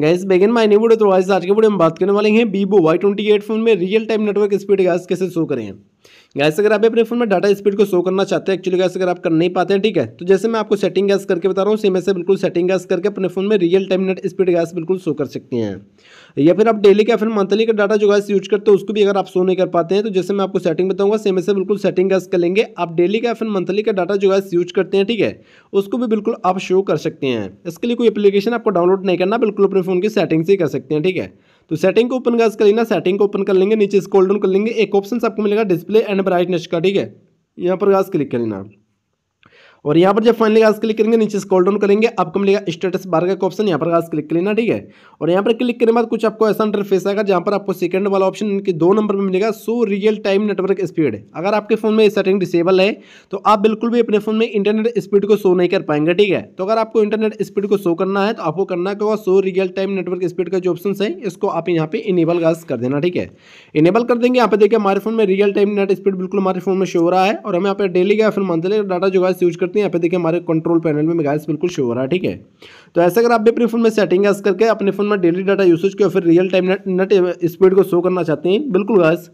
gas बेगन माइनी new video तो आज के वीडियो में बात करने वाले हैं Vivo Y twenty eight phone में रियल टाइम नेटवर्क स्पीड गैस कैसे शो करें गैस अगर आप अपने फोन में डाटा स्पीड को शो करना चाहते हैं एक्चुअली गैस अगर आप कर नहीं पाते हैं ठीक है तो जैसे मैं आपको सेटिंग गैस करके बता रहा हूँ सीमें से बिल्कुल सेटिंग गैस करके अपने फोन में रियल टाइम नेट स्पीड गैस बिल्कुल शो कर सकते हैं या फिर आप डेली का फिर मंथली का डाटा जो गैस यूज करते हो उसको भी अगर आप शो नहीं कर पाते हैं तो जैसे मैं आपको सेटिंग बताऊँगा सीमें से बिल्कुल सेटिंग गैस कर लेंगे आप डेली का फिर मंथली का डाटा जो गैस यूज करते हैं ठीक है उसको भी बिल्कुल आप शो कर सकते हैं इसके लिए कोई अपलीकेशन आपको डाउनलोड नहीं करना बिल्कुल अपने फोन की सेटिंग से ही कर सकते हैं ठीक है तो सेटिंग को ओपन कर लेना सेटिंग को ओपन कर लेंगे नीचे स्कोल डाउन कर लेंगे एक ऑप्शन आपको मिलेगा डिस्प्ले एंड ब्राइटनेस का ठीक है यहाँ पर गाज़ क्लिक कर लेना और यहाँ पर जब फाइनली गाज क्लिक करेंगे नीचे स्कॉल डाउन करेंगे आपको मिलेगा स्टेटस बार का ऑप्शन यहाँ पर गाज क्लिक कर लेना ठीक है और यहाँ पर क्लिक करने बाद कुछ आपको ऐसा इंटरफेस आएगा जहाँ पर आपको सेकंड वाला ऑप्शन इनके दो नंबर पर मिलेगा so real time network speed अगर आपके फोन में सेटिंग डिसेबल है तो आप बिल्कुल भी अपने फोन में इंटरनेट स्पीड को शो नहीं कर पाएंगे ठीक है तो अगर आपको इंटरनेट स्पीड को शो करना है तो आपको करना होगा so real time network speed का जो ऑप्शन है इसको आप यहाँ पे इनेबल गाज कर देना ठीक है इनेबल कर देंगे यहाँ पे देखिए हमारे फोन में रियल टाइम नेट स्पीड बिल्कुल हमारे फोन में शो हो रहा है और हम यहाँ पर डेली का फिर मंथली डाटा जो है यूज सकते हैं यहाँ पे देखिए हमारे कंट्रोल पैनल में मेगाइस बिल्कुल शो हो रहा है ठीक है तो ऐसे अगर आप भी अपने फ़ोन में सेटिंग गैस करके अपने फ़ोन में डेली डाटा यूसेज को या फिर real time net net speed को शो करना चाहते हैं बिल्कुल गैस